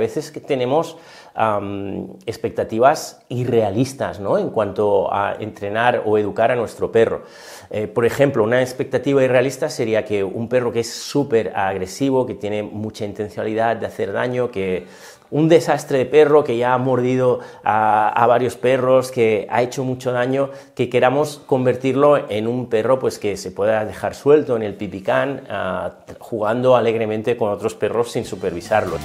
a veces que tenemos expectativas irrealistas ¿no? en cuanto a entrenar o educar a nuestro perro. Eh, por ejemplo, una expectativa irrealista sería que un perro que es súper agresivo, que tiene mucha intencionalidad de hacer daño, que un desastre de perro que ya ha mordido a, varios perros, que ha hecho mucho daño, que queramos convertirlo en un perro pues que se pueda dejar suelto en el pipicán, ah, jugando alegremente con otros perros sin supervisarlos.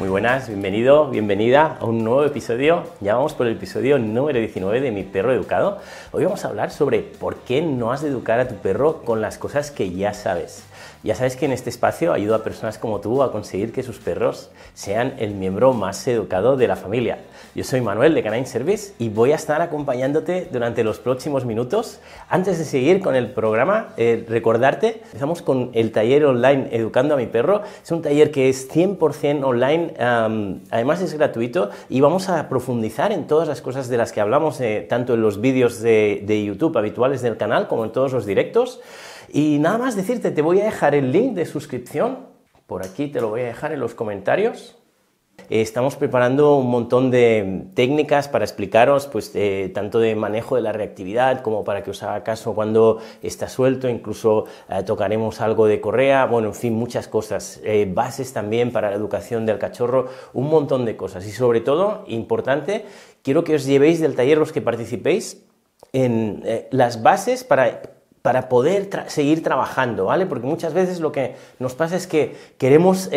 Muy buenas, bienvenido, bienvenida a un nuevo episodio. Ya vamos por el episodio número 19 de Mi Perro Educado. Hoy vamos a hablar sobre por qué no has de educar a tu perro con las cosas que ya sabes. Ya sabes que en este espacio ayudo a personas como tú a conseguir que sus perros sean el miembro más educado de la familia. Yo soy Manuel de Canine Service y voy a estar acompañándote durante los próximos minutos. Antes de seguir con el programa, eh, recordarte, empezamos con el taller online Educando a mi perro. Es un taller que es 100% online, además es gratuito y vamos a profundizar en todas las cosas de las que hablamos, eh, tanto en los vídeos de YouTube habituales del canal como en todos los directos. Y nada más decirte, te voy a dejar el link de suscripción. Por aquí te lo voy a dejar en los comentarios eh, estamos preparando un montón de técnicas para explicaros, pues, eh, tanto de manejo de la reactividad como para que os haga caso cuando está suelto, incluso eh, tocaremos algo de correa, bueno, en fin, muchas cosas. bases también para la educación del cachorro, un montón de cosas. Y sobre todo, importante, quiero que os llevéis del taller los que participéis en las bases para para poder seguir trabajando, ¿vale? Porque muchas veces lo que nos pasa es que queremos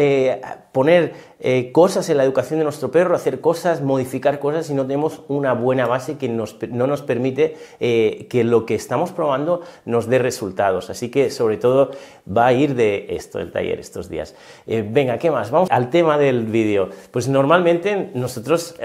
poner eh, cosas en la educación de nuestro perro, hacer cosas, modificar cosas si no tenemos una buena base que nos, no nos permite eh, que lo que estamos probando nos dé resultados. Así que sobre todo va a ir de esto el taller estos días. Eh, venga, ¿qué más? Vamos al tema del vídeo. Pues normalmente nosotros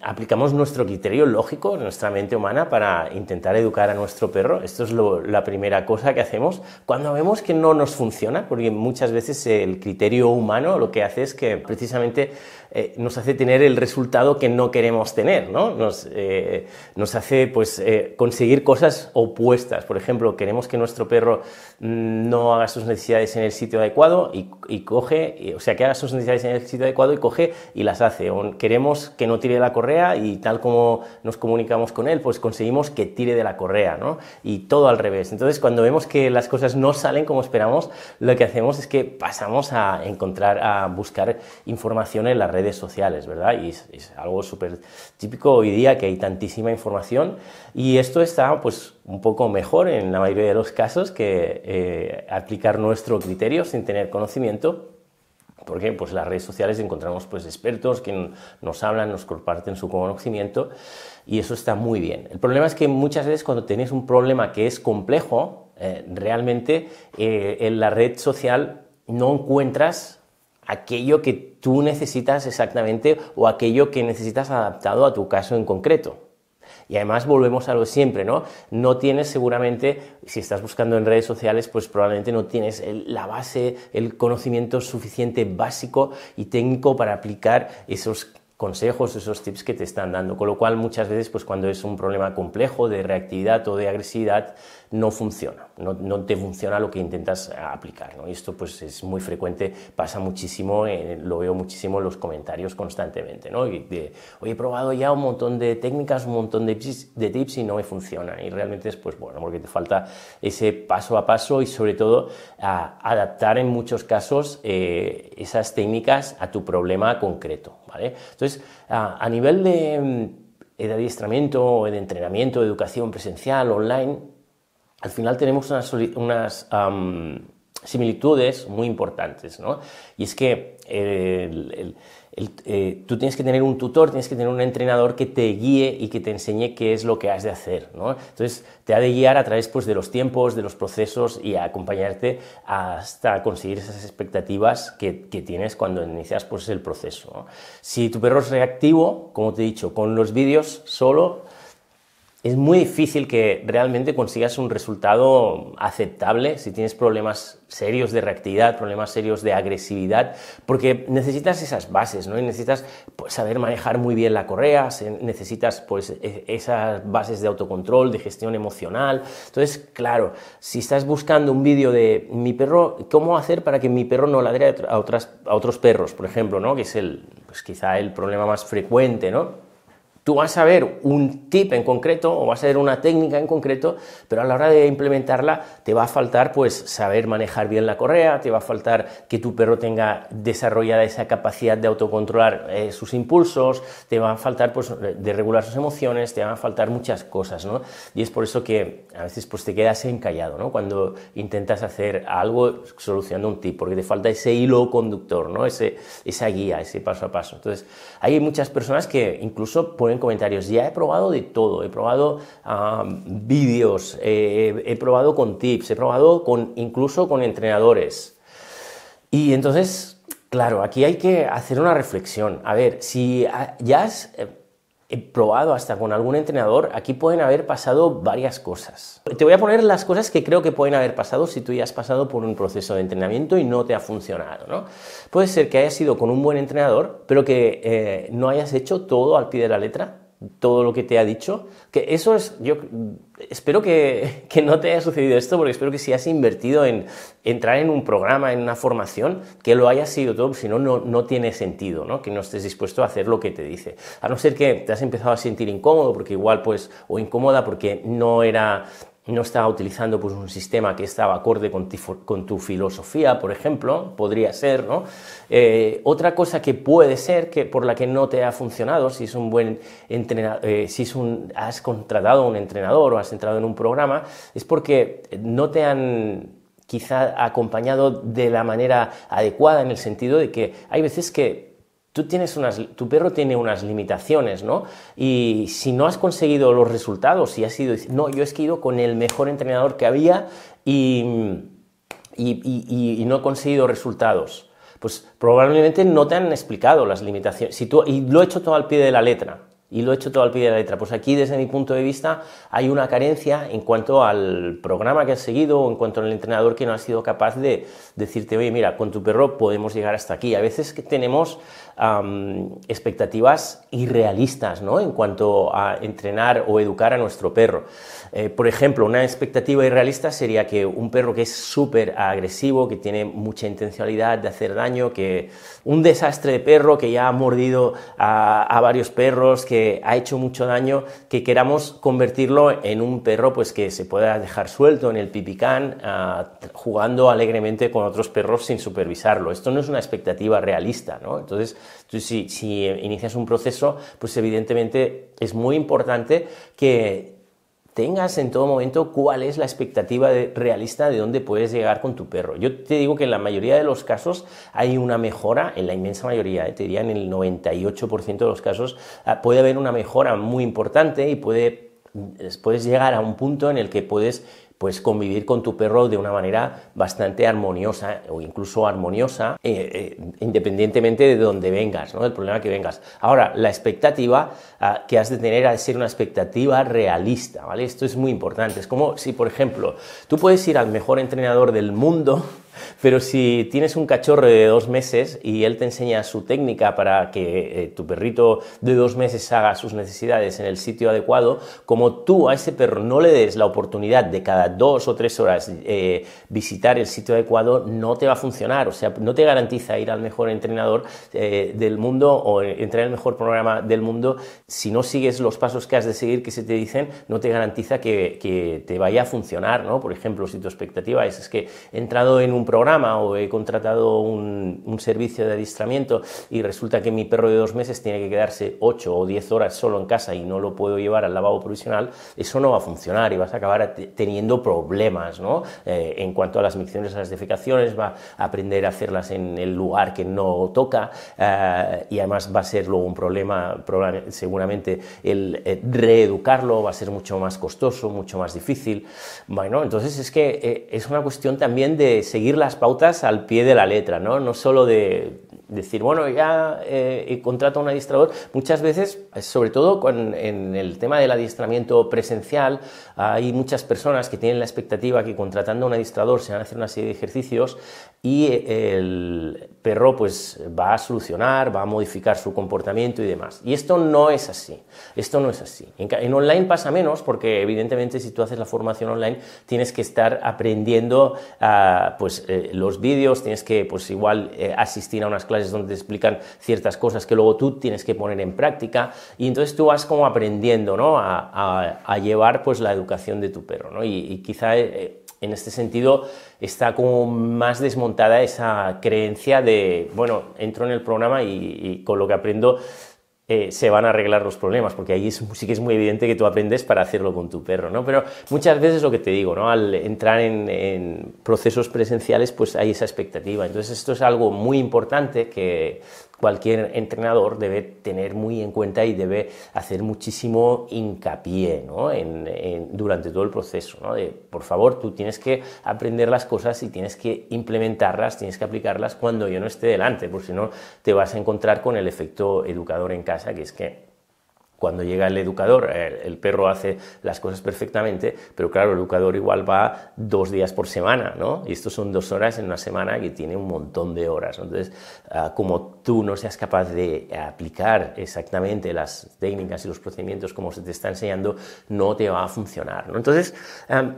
aplicamos nuestro criterio lógico, nuestra mente humana, para intentar educar a nuestro perro. Esto es la primera cosa que hacemos cuando vemos que no nos funciona, porque muchas veces el criterio humano lo que hace es que precisamente precisamente eh, nos hace tener el resultado que no queremos tener, ¿no? Nos, eh, hace pues, eh, conseguir cosas opuestas. Por ejemplo, queremos que nuestro perro no haga sus necesidades en el sitio adecuado y, coge, o sea, que haga sus necesidades en el sitio adecuado y coge y las hace. queremos que no tire de la correa y tal como nos comunicamos con él, pues conseguimos que tire de la correa, ¿no? Y todo al revés. Entonces, cuando vemos que las cosas no salen como esperamos, lo que hacemos es que pasamos a encontrar, a buscar información en la red redes sociales, ¿verdad? Y es, algo súper típico hoy día que hay tantísima información y esto está pues un poco mejor en la mayoría de los casos que eh, aplicar nuestro criterio sin tener conocimiento porque pues, en las redes sociales encontramos pues, expertos que nos hablan, nos comparten su conocimiento y eso está muy bien. El problema es que muchas veces cuando tenéis un problema que es complejo, eh, realmente eh, en la red social no encuentras aquello que tú necesitas exactamente o aquello que necesitas adaptado a tu caso en concreto. Y además volvemos a lo siempre, ¿no? No tienes seguramente, si estás buscando en redes sociales, pues probablemente no tienes la base, el conocimiento suficiente básico y técnico para aplicar esos consejos, esos tips que te están dando. Con lo cual muchas veces, pues cuando es un problema complejo de reactividad o de agresividad, no funciona, no, te funciona lo que intentas eh, aplicar. ¿no? Y esto pues es muy frecuente, pasa muchísimo, eh, lo veo muchísimo en los comentarios constantemente. ¿no? he probado ya un montón de técnicas, un montón de tips, de y no me funciona. Y realmente es pues bueno, porque te falta ese paso a paso y sobre todo adaptar en muchos casos eh, esas técnicas a tu problema concreto. ¿vale? Entonces, a, nivel de mm, de adiestramiento, de entrenamiento, de educación presencial, online, al final tenemos unas, similitudes muy importantes, Y es que eh, eh, tú tienes que tener un tutor, tienes que tener un entrenador que te guíe y que te enseñe qué es lo que has de hacer, Entonces, te ha de guiar a través pues, de los tiempos, de los procesos y acompañarte hasta conseguir esas expectativas que, tienes cuando inicias pues, el proceso. Si tu perro es reactivo, como te he dicho, con los vídeos solo es muy difícil que realmente consigas un resultado aceptable si tienes problemas serios de reactividad, problemas serios de agresividad, porque necesitas esas bases, ¿no? Y necesitas pues, saber manejar muy bien la correa, necesitas pues, e, esas bases de autocontrol, de gestión emocional. Entonces, claro, si estás buscando un vídeo de mi perro, ¿cómo hacer para que mi perro no ladre a, a otros perros, por ejemplo, ¿no? Que es el, pues, quizá el problema más frecuente, ¿no? Tú vas a ver un tip en concreto o vas a ver una técnica en concreto, pero a la hora de implementarla te va a faltar pues saber manejar bien la correa, te va a faltar que tu perro tenga desarrollada esa capacidad de autocontrolar eh, sus impulsos, te va a faltar pues de regular sus emociones, te van a faltar muchas cosas, ¿no? Y es por eso que a veces pues te quedas encallado, ¿no? Cuando intentas hacer algo solucionando un tip, porque te falta ese hilo conductor, ¿no? Ese, esa guía, ese paso a paso. Entonces, hay muchas personas que incluso ponen comentarios. Ya he probado de todo, he probado ah, vídeos, eh, he probado con tips, he probado con incluso con entrenadores. Y entonces, claro, aquí hay que hacer una reflexión. A ver, si ah, ya eh, he probado hasta con algún entrenador, aquí pueden haber pasado varias cosas. Te voy a poner las cosas que creo que pueden haber pasado si tú ya has pasado por un proceso de entrenamiento y no te ha funcionado. ¿no? Puede ser que hayas ido con un buen entrenador, pero que eh, no hayas hecho todo al pie de la letra todo lo que te ha dicho. Que eso es, yo espero que, no te haya sucedido esto, porque espero que si has invertido en entrar en un programa, en una formación, que lo haya sido todo, si no, no tiene sentido, ¿no? Que no estés dispuesto a hacer lo que te dice. A no ser que te has empezado a sentir incómodo, porque igual, pues, o incómoda porque no era no estaba utilizando pues, un sistema que estaba acorde con, con tu filosofía, por ejemplo, podría ser, ¿no? Eh, otra cosa que puede ser que por la que no te ha funcionado, si es un buen entrenador, eh, si es un, has contratado a un entrenador o has entrado en un programa, es porque no te han quizá acompañado de la manera adecuada en el sentido de que hay veces que tú tienes unas, tu perro tiene unas limitaciones, ¿no? Y si no has conseguido los resultados, si has sido, no, yo he ido con el mejor entrenador que había y, no he conseguido resultados. Pues probablemente no te han explicado las limitaciones. Si y lo he hecho todo al pie de la letra y lo he hecho todo al pie de la letra. Pues aquí, desde mi punto de vista, hay una carencia en cuanto al programa que has seguido en cuanto al entrenador que no ha sido capaz de decirte, oye, mira, con tu perro podemos llegar hasta aquí. A veces tenemos expectativas irrealistas ¿no? en cuanto a entrenar o educar a nuestro perro. Eh, por ejemplo, una expectativa irrealista sería que un perro que es súper agresivo, que tiene mucha intencionalidad de hacer daño, que un desastre de perro que ya ha mordido a varios perros, que ha hecho mucho daño, que queramos convertirlo en un perro pues que se pueda dejar suelto en el pipicán ah, jugando alegremente con otros perros sin supervisarlo. Esto no es una expectativa realista, Entonces, si inicias un proceso, pues evidentemente es muy importante que tengas en todo momento cuál es la expectativa realista de dónde puedes llegar con tu perro. Yo te digo que en la mayoría de los casos hay una mejora, en la inmensa mayoría, eh, te diría en el 98% de los casos, ah, puede haber una mejora muy importante y puede, mm, puedes llegar a un punto en el que puedes pues convivir con tu perro de una manera bastante armoniosa o incluso armoniosa, eh, eh, independientemente de donde vengas, ¿no? del problema que vengas. Ahora, la expectativa ah, que has de tener ha de ser una expectativa realista, ¿vale? Esto es muy importante. Es como si, por ejemplo, tú puedes ir al mejor entrenador del mundo, pero si tienes un cachorro de dos meses y él te enseña su técnica para que eh, tu perrito de dos meses haga sus necesidades en el sitio adecuado, como tú a ese perro no le des la oportunidad de cada dos o tres horas eh, visitar el sitio adecuado no te va a funcionar, o sea, no te garantiza ir al mejor entrenador eh, del mundo o entrar al el mejor programa del mundo si no sigues los pasos que has de seguir que se te dicen, no te garantiza que, te vaya a funcionar, Por ejemplo, si tu expectativa es, es que he entrado en un programa o he contratado un, servicio de adiestramiento y resulta que mi perro de dos meses tiene que quedarse ocho o diez horas solo en casa y no lo puedo llevar al lavabo provisional, eso no va a funcionar y vas a acabar teniendo problemas ¿no? Eh, en cuanto a las misiones a las defecaciones, va a aprender a hacerlas en el lugar que no toca eh, y además va a ser luego un problema, seguramente el eh, reeducarlo va a ser mucho más costoso, mucho más difícil. Bueno, entonces es que es una cuestión también de seguir las pautas al pie de la letra, no, no solo de decir, bueno, ya eh, contrato a un adiestrador, muchas veces, eh, sobre todo en el tema del adiestramiento presencial, hay muchas personas que tienen la expectativa que contratando a un adiestrador se van a hacer una serie de ejercicios y eh, el perro pues va a solucionar, va a modificar su comportamiento y demás. Y esto no es así, esto no es así. En, online pasa menos porque evidentemente si tú haces la formación online tienes que estar aprendiendo ah, pues eh, los vídeos, tienes que pues igual eh, asistir a unas clases donde te explican ciertas cosas que luego tú tienes que poner en práctica y entonces tú vas como aprendiendo, ¿no? A, llevar pues la educación de tu perro, ¿no? Y, quizá... Eh, en este sentido está como más desmontada esa creencia de, bueno, entro en el programa y, con lo que aprendo eh, se van a arreglar los problemas, porque ahí sí que es muy evidente que tú aprendes para hacerlo con tu perro, ¿no? Pero muchas veces lo que te digo, ¿no? Al entrar en procesos presenciales, pues hay esa expectativa. Entonces esto es algo muy importante que cualquier entrenador debe tener muy en cuenta y debe hacer muchísimo hincapié ¿no? durante todo el proceso. ¿no? por favor, tú tienes que aprender las cosas y tienes que implementarlas, tienes que aplicarlas cuando yo no esté delante, porque si no te vas a encontrar con el efecto educador en casa, que es que cuando llega el educador, el, perro hace las cosas perfectamente, pero claro, el educador igual va dos días por semana, ¿no? Y esto son dos horas en una semana que tiene un montón de horas. Entonces, ah, como tú no seas capaz de aplicar exactamente las técnicas y los procedimientos como se te está enseñando, no te va a funcionar, ¿no? Entonces, ah,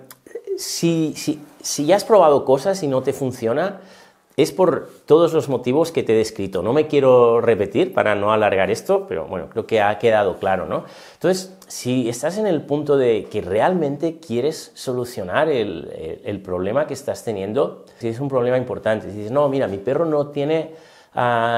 si, si, si ya has probado cosas y no te funciona, es por todos los motivos que te he descrito. No me quiero repetir para no alargar esto, pero bueno, creo que ha quedado claro, ¿no? Entonces, si estás en el punto de que realmente quieres solucionar el, problema que estás teniendo, si es un problema importante, si dices, no, mira, mi perro no tiene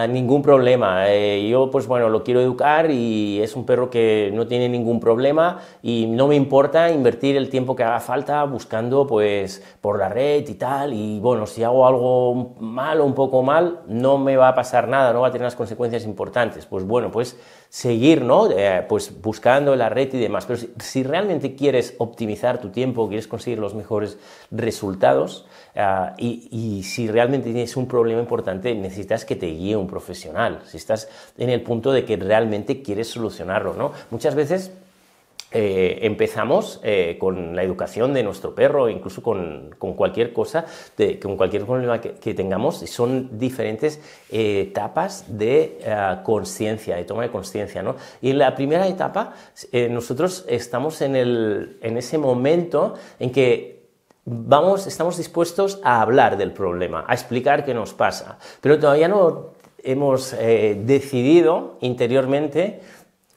ningún problema. Eh, yo, pues bueno, lo quiero educar y es un perro que no tiene ningún problema y no me importa invertir el tiempo que haga falta buscando, pues, por la red y tal. Y bueno, si hago algo mal o un poco mal, no me va a pasar nada, no va a tener las consecuencias importantes. Pues bueno, pues seguir, ¿no? Eh, pues buscando la red y demás. Pero si, realmente quieres optimizar tu tiempo, quieres conseguir los mejores resultados eh, y, y, si realmente tienes un problema importante, necesitas que te guíe un profesional. Si estás en el punto de que realmente quieres solucionarlo, ¿no? Muchas veces eh, empezamos eh, con la educación de nuestro perro, incluso con, cualquier cosa, con cualquier problema que, que tengamos, son diferentes eh, etapas de conciencia, de toma de conciencia. ¿no? Y en la primera etapa, nosotros estamos en, en ese momento en que vamos, estamos dispuestos a hablar del problema, a explicar qué nos pasa, pero todavía no hemos decidido interiormente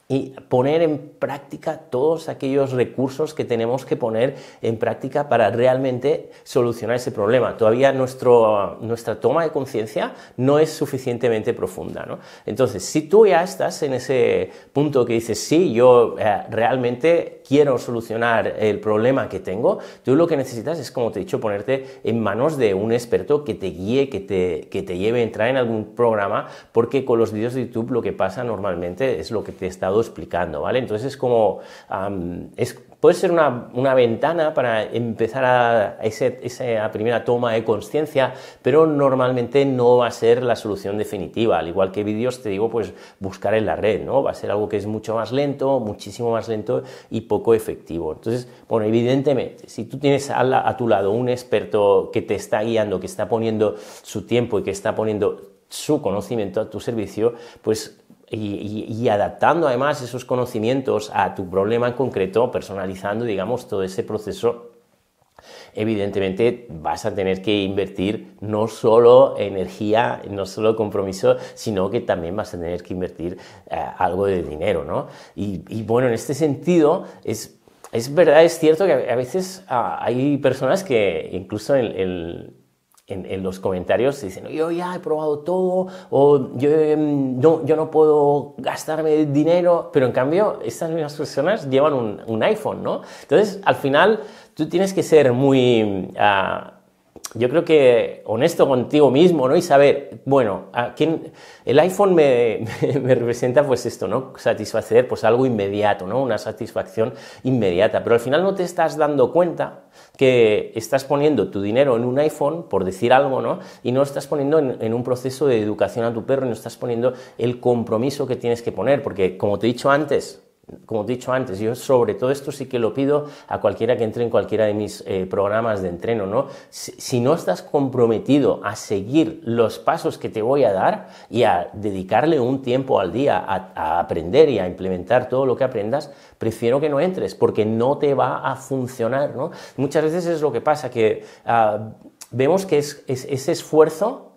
y poner en práctica todos aquellos recursos que tenemos que poner en práctica para realmente solucionar ese problema. Todavía nuestro, nuestra toma de conciencia no es suficientemente profunda. ¿no? Entonces, si tú ya estás en ese punto que dices, sí, yo eh, realmente quiero solucionar el problema que tengo, tú lo que necesitas es, como te he dicho, ponerte en manos de un experto que te guíe, que te, que te lleve a entrar en algún programa, porque con los vídeos de YouTube lo que pasa normalmente es lo que te está explicando, ¿vale? Entonces es como, es, puede ser una, ventana para empezar a, ese, esa primera toma de conciencia, pero normalmente no va a ser la solución definitiva, al igual que vídeos, te digo, pues buscar en la red, ¿no? Va a ser algo que es mucho más lento, muchísimo más lento y poco efectivo. Entonces, bueno, evidentemente, si tú tienes a tu lado un experto que te está guiando, que está poniendo su tiempo y que está poniendo su conocimiento a tu servicio, pues y, adaptando además esos conocimientos a tu problema en concreto, personalizando, digamos, todo ese proceso, evidentemente vas a tener que invertir no solo energía, no solo compromiso, sino que también vas a tener que invertir eh, algo de dinero, ¿no? Y, bueno, en este sentido es es verdad, es cierto que a veces ah, hay personas que incluso en el, en, los comentarios dicen, yo ya he probado todo, o yo em, no, yo no puedo gastarme dinero, pero en cambio estas mismas personas llevan un, iPhone, ¿no? Entonces, al final, tú tienes que ser muy... Ah, yo creo que honesto contigo mismo, ¿no? Y saber, bueno, ¿a el iPhone me, representa pues esto, ¿no? Satisfacer pues algo inmediato, ¿no? Una satisfacción inmediata. Pero al final no te estás dando cuenta que estás poniendo tu dinero en un iPhone, por decir algo, ¿no? Y no lo estás poniendo en, en un proceso de educación a tu perro, y no estás poniendo el compromiso que tienes que poner, porque como te he dicho antes, como he dicho antes, yo sobre todo esto sí que lo pido a cualquiera que entre en cualquiera de mis eh, programas de entreno, ¿no? Si, no estás comprometido a seguir los pasos que te voy a dar y a dedicarle un tiempo al día a, aprender y a implementar todo lo que aprendas, prefiero que no entres porque no te va a funcionar, ¿no? Muchas veces es lo que pasa, que ah, vemos que es, ese esfuerzo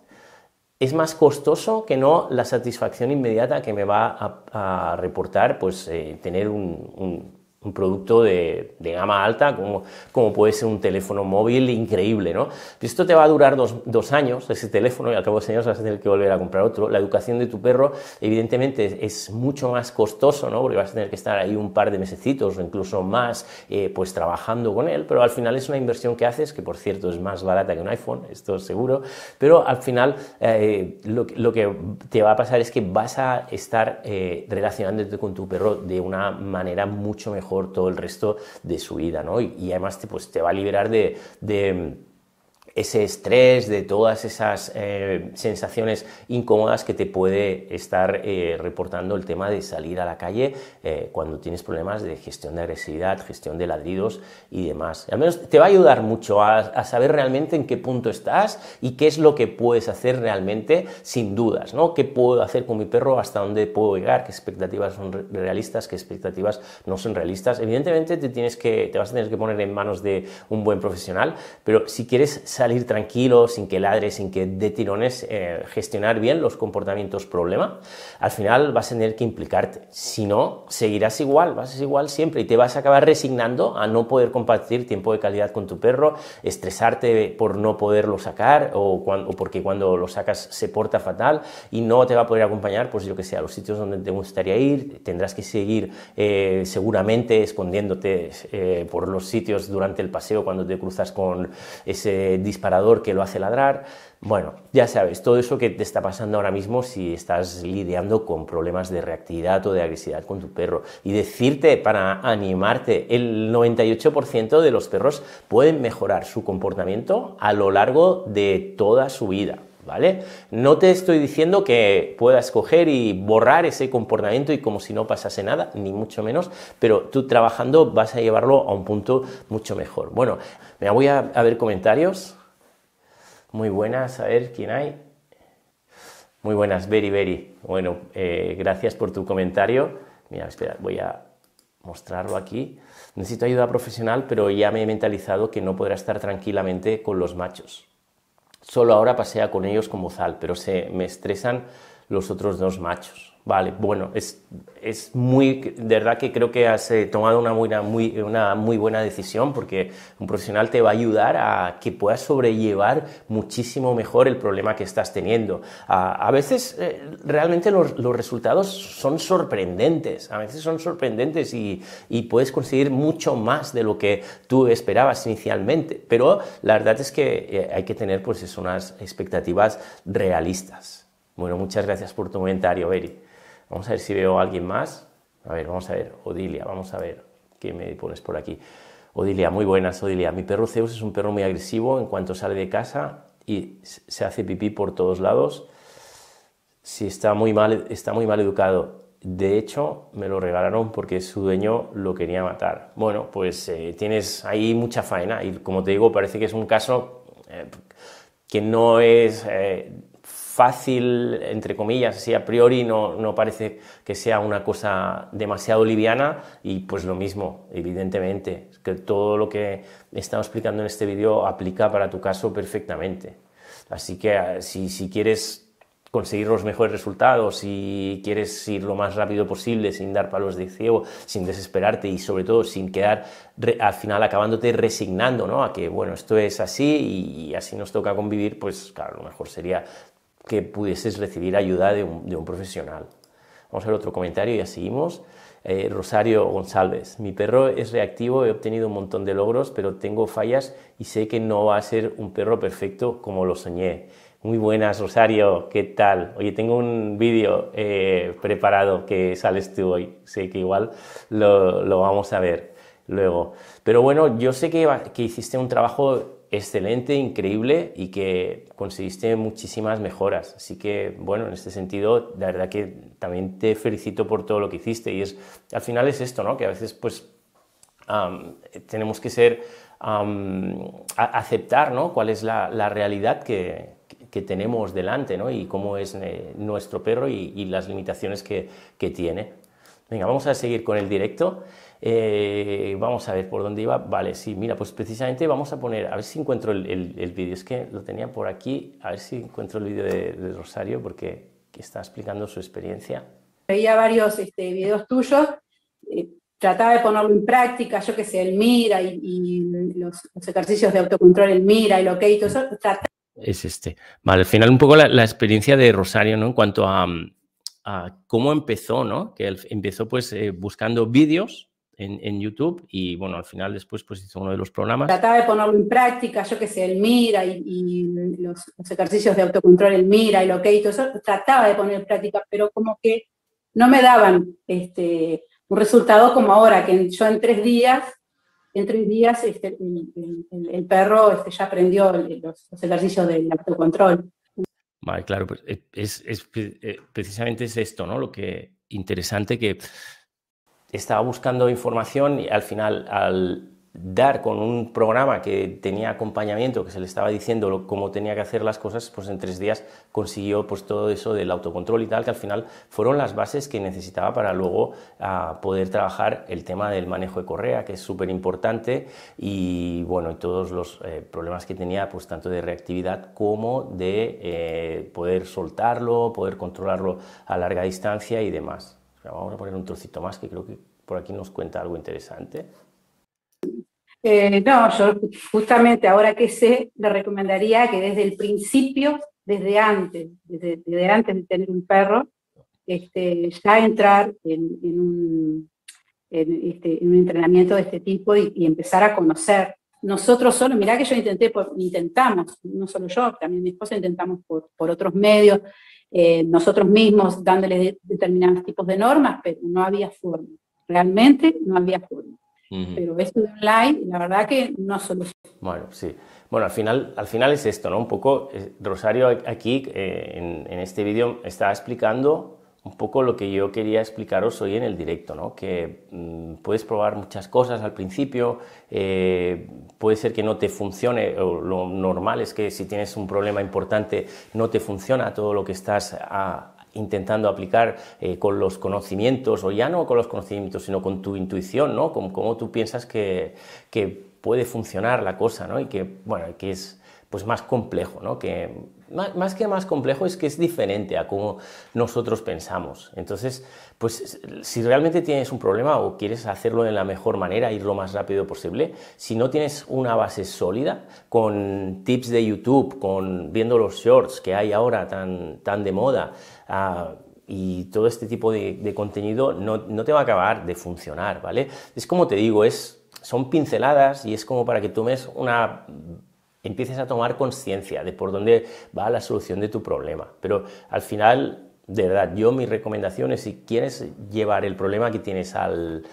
es más costoso que no la satisfacción inmediata que me va a, reportar pues, eh, tener un, un producto de, gama alta, como, como puede ser un teléfono móvil increíble, ¿no? Esto te va a durar dos, dos años, ese teléfono, y al cabo de años vas a tener que volver a comprar otro. La educación de tu perro, evidentemente, es, mucho más costoso, ¿no? Porque vas a tener que estar ahí un par de mesecitos o incluso más, eh, pues trabajando con él, pero al final es una inversión que haces, que por cierto es más barata que un iPhone, esto seguro, pero al final eh, lo, que te va a pasar es que vas a estar eh, relacionándote con tu perro de una manera mucho mejor todo el resto de su vida, ¿no? Y, además te, pues, te va a liberar de ese estrés, de todas esas eh, sensaciones incómodas que te puede estar eh, reportando el tema de salir a la calle eh, cuando tienes problemas de gestión de agresividad, gestión de ladridos y demás. Al menos te va a ayudar mucho a, saber realmente en qué punto estás y qué es lo que puedes hacer realmente sin dudas, ¿no? ¿Qué puedo hacer con mi perro? ¿Hasta dónde puedo llegar? ¿Qué expectativas son realistas? ¿Qué expectativas no son realistas? Evidentemente te, tienes que, te vas a tener que poner en manos de un buen profesional, pero si quieres salir salir tranquilo, sin que ladre, sin que de tirones, eh, gestionar bien los comportamientos problema, al final vas a tener que implicarte. Si no, seguirás igual, vas a ser igual siempre y te vas a acabar resignando a no poder compartir tiempo de calidad con tu perro, estresarte por no poderlo sacar o, cuando, porque cuando lo sacas se porta fatal y no te va a poder acompañar, pues yo que sé, a los sitios donde te gustaría ir, tendrás que seguir eh, seguramente escondiéndote eh, por los sitios durante el paseo cuando te cruzas con ese disparador que lo hace ladrar. Bueno, ya sabes, todo eso que te está pasando ahora mismo si estás lidiando con problemas de reactividad o de agresividad con tu perro. Y decirte para animarte, el 98% de los perros pueden mejorar su comportamiento a lo largo de toda su vida. ¿Vale? No te estoy diciendo que puedas coger y borrar ese comportamiento y como si no pasase nada, ni mucho menos, pero tú trabajando vas a llevarlo a un punto mucho mejor. Bueno, me voy a ver comentarios. Muy buenas, a ver quién hay. Muy buenas, very, very. Bueno, eh, gracias por tu comentario. Mira, espera, voy a mostrarlo aquí. Necesito ayuda profesional, pero ya me he mentalizado que no podrá estar tranquilamente con los machos. Solo ahora pasea con ellos con bozal, pero se me estresan los otros dos machos. Vale, bueno, es, muy, de verdad que creo que has eh, tomado una, muy, una muy buena decisión porque un profesional te va a ayudar a que puedas sobrellevar muchísimo mejor el problema que estás teniendo. A, veces eh, realmente los, resultados son sorprendentes, a veces son sorprendentes y, puedes conseguir mucho más de lo que tú esperabas inicialmente, pero la verdad es que eh, hay que tener pues, unas expectativas realistas. Bueno, muchas gracias por tu comentario, Eri. Vamos a ver si veo a alguien más. A ver, vamos a ver. Odilia, vamos a ver. ¿Qué me pones por aquí? Odilia, muy buenas, Odilia. Mi perro Zeus es un perro muy agresivo en cuanto sale de casa y se hace pipí por todos lados. Si está muy mal, está muy mal educado. De hecho, me lo regalaron porque su dueño lo quería matar. Bueno, pues eh, tienes ahí mucha faena y como te digo, parece que es un caso eh, que no es eh, fácil, entre comillas, así a priori no, no, parece que sea una cosa demasiado liviana y pues lo mismo, evidentemente, que todo lo que estamos explicando en este vídeo aplica para tu caso perfectamente. Así que eh, si, si quieres conseguir los mejores resultados, si quieres ir lo más rápido posible sin dar palos de ciego, sin desesperarte y sobre todo sin quedar al final acabándote resignando, ¿no? A que, bueno, esto es así y, así nos toca convivir, pues claro, lo mejor sería que pudieses recibir ayuda de un, profesional. Vamos a ver otro comentario y ya seguimos. Eh, Rosario González, mi perro es reactivo, he obtenido un montón de logros, pero tengo fallas y sé que no va a ser un perro perfecto como lo soñé. Muy buenas, Rosario, ¿qué tal? Oye, tengo un vídeo eh, preparado que sales tú hoy, sé que igual lo, vamos a ver luego. Pero bueno, yo sé que, que hiciste un trabajo excelente, increíble y que conseguiste muchísimas mejoras. Así que, bueno, en este sentido, la verdad que también te felicito por todo lo que hiciste. Y es, al final es esto, ¿no? Que a veces, pues, tenemos que ser, aceptar, ¿no? Cuál es la, realidad que, que, tenemos delante, ¿no? Y cómo es eh, nuestro perro y, y, las limitaciones que, que tiene. Venga, vamos a seguir con el directo. Eh, vamos a ver por dónde iba. Vale, sí, mira, pues precisamente vamos a poner, a ver si encuentro el, el, vídeo. Es que lo tenía por aquí, a ver si encuentro el vídeo de, Rosario porque está explicando su experiencia. Veía varios este, videos tuyos, eh, trataba de ponerlo en práctica, yo que sé, el mira y, los, ejercicios de autocontrol, el mira, el ok, todo eso. Es este. Vale, al final un poco la, experiencia de Rosario, ¿no? En cuanto a, cómo empezó, ¿no? Que empezó pues eh, buscando vídeos en, YouTube y bueno, al final después pues hizo uno de los programas. Trataba de ponerlo en práctica, yo que sé, el MIRA y, los, ejercicios de autocontrol, el MIRA, y lo que hizo trataba de poner en práctica, pero como que no me daban este, un resultado como ahora, que yo en tres días, en tres días este, el, perro este, ya aprendió los, ejercicios del autocontrol. Vale, claro, pues eh, es, es, eh, precisamente es esto, ¿no? Lo que interesante que estaba buscando información y al final, al dar con un programa que tenía acompañamiento, que se le estaba diciendo cómo tenía que hacer las cosas, pues en tres días consiguió pues todo eso del autocontrol y tal, que al final fueron las bases que necesitaba para luego ah, poder trabajar el tema del manejo de correa, que es súper importante, y bueno, y todos los eh, problemas que tenía, pues tanto de reactividad como de eh, poder soltarlo, poder controlarlo a larga distancia y demás vamos a poner un trocito más que creo que por aquí nos cuenta algo interesante. Eh, no, yo justamente ahora que sé, le recomendaría que desde el principio, desde antes, desde, antes de tener un perro, este, ya entrar en, este, un, entrenamiento de este tipo y empezar a conocer nosotros solo, mirá que yo intenté, intentamos, no solo yo, también mi esposa intentamos por, otros medios, eh, nosotros mismos dándoles determinados tipos de normas, pero no había forma, realmente no había forma. Pero esto de online, la verdad que no solucionó. Bueno, sí. Bueno, al final, al final es esto, ¿no? Un poco, eh, Rosario aquí eh, en, en, este vídeo está explicando un poco lo que yo quería explicaros hoy en el directo, ¿no? que mm, puedes probar muchas cosas al principio, eh, puede ser que no te funcione, lo normal es que si tienes un problema importante no te funciona todo lo que estás ah, intentando aplicar eh, con los conocimientos, o ya no con los conocimientos, sino con tu intuición, ¿no? con cómo tú piensas que, que, puede funcionar la cosa, ¿no? y que, bueno, que es pues, más complejo, ¿no? que más, que más complejo es que es diferente a cómo nosotros pensamos. Entonces, pues si realmente tienes un problema o quieres hacerlo de la mejor manera, ir lo más rápido posible, si no tienes una base sólida con tips de YouTube, con viendo los shorts que hay ahora tan, tan de moda, ah, y todo este tipo de, contenido no, no, te va a acabar de funcionar, ¿vale? Es como te digo, es, son pinceladas y es como para que tomes una empieces a tomar conciencia de por dónde va la solución de tu problema. Pero al final, de verdad, yo mi recomendación es si quieres llevar el problema que tienes al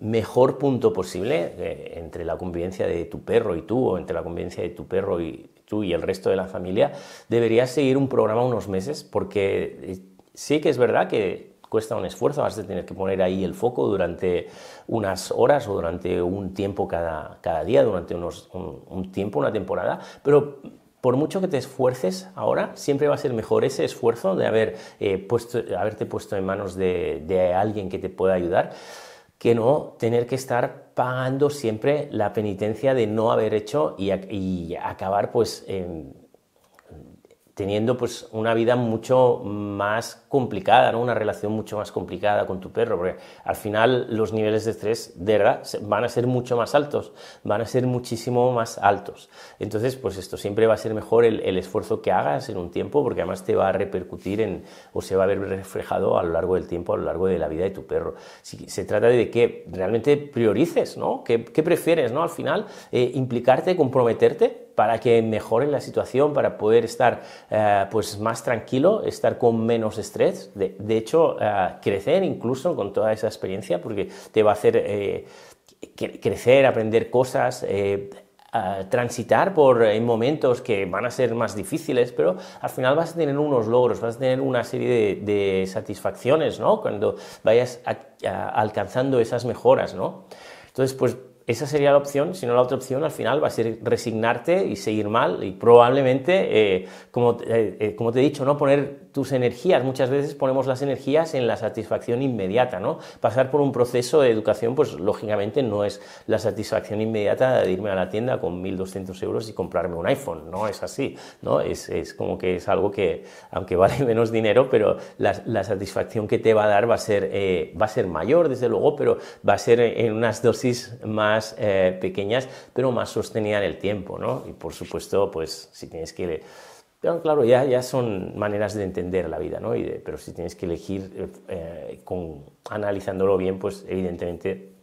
mejor punto posible eh, entre la convivencia de tu perro y tú, o entre la convivencia de tu perro y tú y el resto de la familia, deberías seguir un programa unos meses porque eh, sí que es verdad que cuesta un esfuerzo, vas a tener que poner ahí el foco durante unas horas o durante un tiempo cada, cada día, durante unos, un, tiempo, una temporada, pero por mucho que te esfuerces ahora, siempre va a ser mejor ese esfuerzo de haber, eh, puesto, haberte puesto en manos de, alguien que te pueda ayudar, que no tener que estar pagando siempre la penitencia de no haber hecho y, acabar pues... en teniendo pues una vida mucho más complicada, una relación mucho más complicada con tu perro, porque al final los niveles de estrés de verdad van a ser mucho más altos, van a ser muchísimo más altos. Entonces, pues esto siempre va a ser mejor el, esfuerzo que hagas en un tiempo, porque además te va a repercutir en, o se va a ver reflejado a lo largo del tiempo, a lo largo de la vida de tu perro. Si, se trata de que realmente priorices, ¿no? ¿Qué, prefieres, ¿no? Al final, eh, implicarte, comprometerte para que mejoren la situación, para poder estar eh, pues más tranquilo, estar con menos estrés, de, hecho eh, crecer incluso con toda esa experiencia porque te va a hacer eh, crecer, aprender cosas. transitar por momentos que van a ser más difíciles, pero al final vas a tener unos logros, vas a tener una serie de, satisfacciones, Cuando vayas alcanzando esas mejoras, ¿no? Entonces, pues esa sería la opción, sino la otra opción al final va a ser resignarte y seguir mal y probablemente, eh, como, eh, eh, como te he dicho, no poner tus energías, muchas veces ponemos las energías en la satisfacción inmediata, ¿no? Pasar por un proceso de educación, pues lógicamente no es la satisfacción inmediata de irme a la tienda con 1.200 euros y comprarme un iPhone, no es así, ¿no? Es, como que es algo que, aunque vale menos dinero, pero la, satisfacción que te va a dar va a ser, va a ser mayor, desde luego, pero va a ser en unas dosis más eh, pequeñas, pero más sostenidas en el tiempo, ¿no? Y por supuesto, pues si tienes que... Pero claro, ya, ya son maneras de entender la vida, ¿no? pero si tienes que elegir eh, con, analizándolo bien, pues evidentemente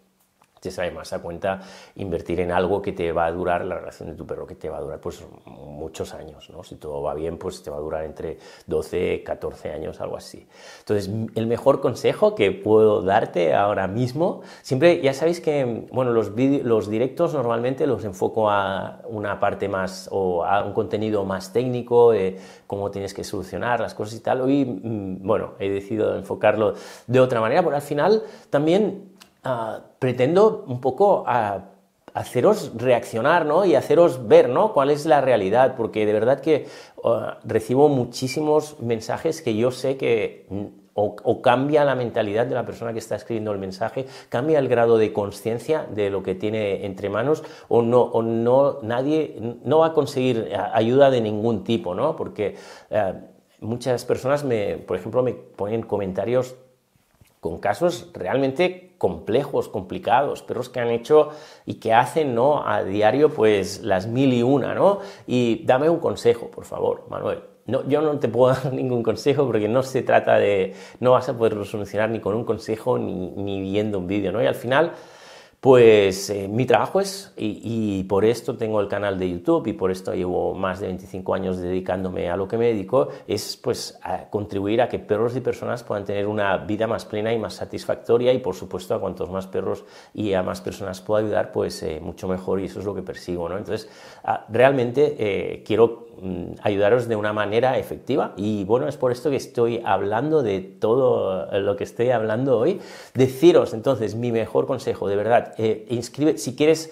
te sabe más a cuenta invertir en algo que te va a durar, la relación de tu perro que te va a durar pues muchos años, ¿no? Si todo va bien, pues te va a durar entre 12, 14 años, algo así. Entonces, el mejor consejo que puedo darte ahora mismo, siempre, ya sabéis que, bueno, los, los directos normalmente los enfoco a una parte más o a un contenido más técnico, de cómo tienes que solucionar las cosas y tal. Hoy, mm, bueno, he decidido enfocarlo de otra manera, porque al final también Ah, pretendo un poco ah, haceros reaccionar ¿no? y haceros ver cuál es la realidad, porque de verdad que ah, recibo muchísimos mensajes que yo sé que mm, o, cambia la mentalidad de la persona que está escribiendo el mensaje, cambia el grado de conciencia de lo que tiene entre manos, o no, no, nadie, no va a conseguir ayuda de ningún tipo, ¿no? Porque muchas personas me, por ejemplo, me ponen comentarios con casos realmente complejos, complicados, perros que han hecho y que hacen ¿no? a diario pues las mil y una, ¿no? Y dame un consejo, por favor, Manuel. No, yo no te puedo dar ningún consejo porque no se trata de, no vas a poder solucionar ni con un consejo ni, ni viendo un vídeo, ¿no? Y al final pues eh, mi trabajo es, y, por esto tengo el canal de YouTube y por esto llevo más de 25 años dedicándome a lo que me dedico, es pues contribuir a que perros y personas puedan tener una vida más plena y más satisfactoria y por supuesto a cuantos más perros y a más personas pueda ayudar, pues eh, mucho mejor y eso es lo que persigo, ¿no? Entonces, ah, realmente eh, quiero mm, ayudaros de una manera efectiva. Y bueno, es por esto que estoy hablando de todo lo que estoy hablando hoy. Deciros entonces mi mejor consejo, de verdad, eh, inscribe, si quieres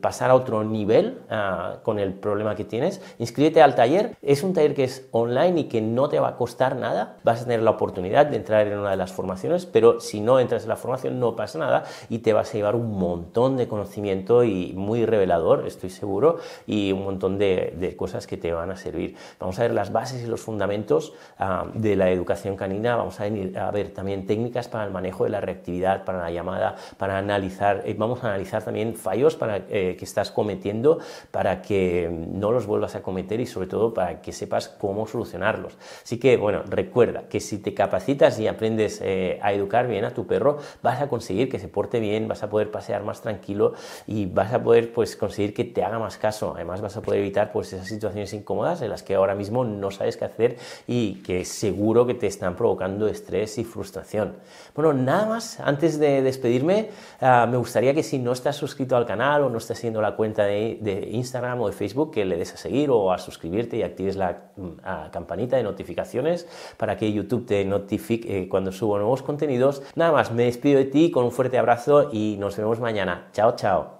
pasar a otro nivel ah, con el problema que tienes, inscríbete al taller. Es un taller que es online y que no te va a costar nada. Vas a tener la oportunidad de entrar en una de las formaciones, pero si no entras en la formación no pasa nada y te vas a llevar un montón de conocimiento y muy revelador, estoy seguro, y un montón de, cosas que te van a servir. Vamos a ver las bases y los fundamentos ah, de la educación canina, vamos a, a ver también técnicas para el manejo de la reactividad, para la llamada, para analizar eh, vamos a analizar también fallos para, eh, que estás cometiendo para que no los vuelvas a cometer y sobre todo para que sepas cómo solucionarlos. Así que, bueno, recuerda que si te capacitas y aprendes eh, a educar bien a tu perro, vas a conseguir que se porte bien, vas a poder pasear más tranquilo y vas a poder pues conseguir que te haga más caso. Además vas a poder evitar pues esas situaciones incómodas en las que ahora mismo no sabes qué hacer y que seguro que te están provocando estrés y frustración. Bueno, nada más, antes de despedirme, ah, me me gustaría que si no estás suscrito al canal o no estás siguiendo la cuenta de, Instagram o de Facebook, que le des a seguir o a suscribirte y actives la mm, campanita de notificaciones para que YouTube te notifique eh, cuando subo nuevos contenidos. Nada más, me despido de ti con un fuerte abrazo y nos vemos mañana. Chao, chao.